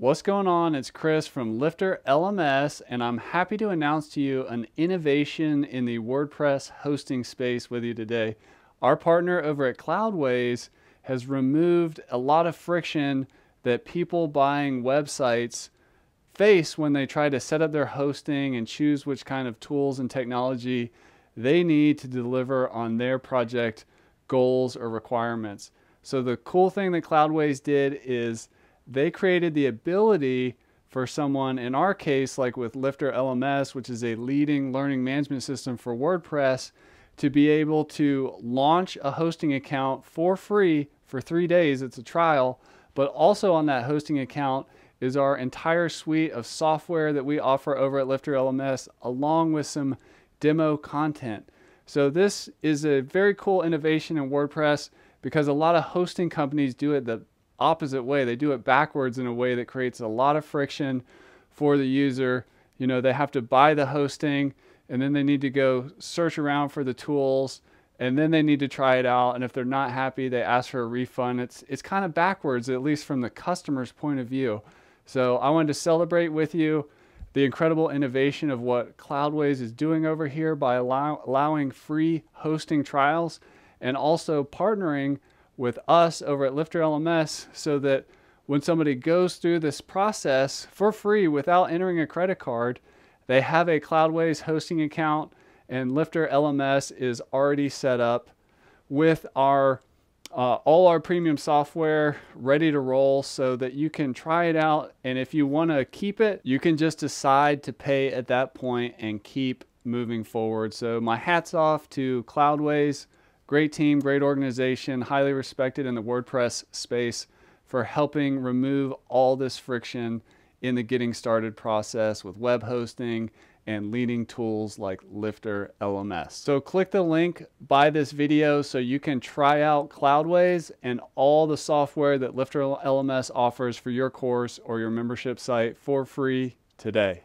What's going on? It's Chris from Lifter LMS, and I'm happy to announce to you an innovation in the WordPress hosting space with you today. Our partner over at Cloudways has removed a lot of friction that people buying websites face when they try to set up their hosting and choose which kind of tools and technology they need to deliver on their project goals or requirements. So, the cool thing that Cloudways did is they created the ability for someone, in our case, like with Lifter LMS, which is a leading learning management system for WordPress, to be able to launch a hosting account for free for three days. It's a trial, but also on that hosting account is our entire suite of software that we offer over at Lifter LMS, along with some demo content. So, this is a very cool innovation in WordPress because a lot of hosting companies do it the opposite way. They do it backwards in a way that creates a lot of friction for the user. You know, they have to buy the hosting and then they need to go search around for the tools and then they need to try it out and if they're not happy they ask for a refund it's it's kind of backwards at least from the customer's point of view so i wanted to celebrate with you the incredible innovation of what cloudways is doing over here by allow, allowing free hosting trials and also partnering with us over at Lifter LMS so that when somebody goes through this process for free without entering a credit card, they have a Cloudways hosting account and Lifter LMS is already set up with our uh, all our premium software ready to roll so that you can try it out. And if you want to keep it, you can just decide to pay at that point and keep moving forward. So my hat's off to Cloudways Great team, great organization, highly respected in the WordPress space for helping remove all this friction in the getting started process with web hosting and leading tools like Lifter LMS. So click the link by this video so you can try out Cloudways and all the software that Lifter LMS offers for your course or your membership site for free today.